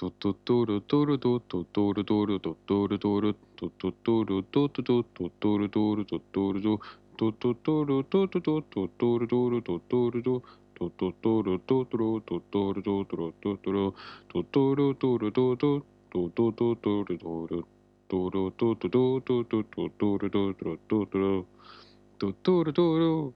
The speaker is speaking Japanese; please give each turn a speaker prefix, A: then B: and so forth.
A: トトトルトルトトトルトルトトルトルトトトルトトトトトルトルトトルトトトトルトトトトトルトルトトルトトトトルトトロトトルトトロトトロトトロトルトトトトトトルトルトロトトトトトトトルトトロトトロトトロトトロ